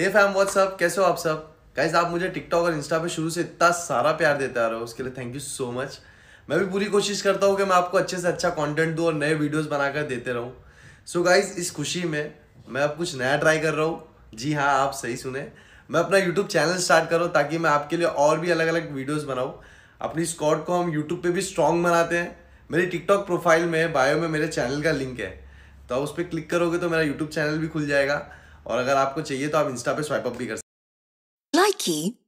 हे fam WhatsApp कैसे हो आप सब गाइज आप मुझे टिकटॉक और इंस्टा पे शुरू से इतना सारा प्यार देते आ रहे हो उसके लिए थैंक यू सो मच मैं भी पूरी कोशिश करता हूँ कि मैं आपको अच्छे से अच्छा कंटेंट दूँ और नए वीडियोस बनाकर देते रहूँ सो गाइज इस खुशी में मैं अब कुछ नया ट्राई कर रहा हूँ जी हाँ आप सही सुने मैं अपना यूट्यूब चैनल स्टार्ट कर रहा हूँ ताकि मैं आपके लिए और भी अलग अलग वीडियोज़ बनाऊँ अपनी स्कॉट को हम यूट्यूब पर भी स्ट्रॉन्ग बनाते हैं मेरी टिकटॉक प्रोफाइल में बायो में मेरे चैनल का लिंक है तो आप उस पर क्लिक करोगे तो मेरा यूट्यूब चैनल भी खुल जाएगा और अगर आपको चाहिए तो आप इंस्टा पे स्वाइप अप भी कर सकते लाइकी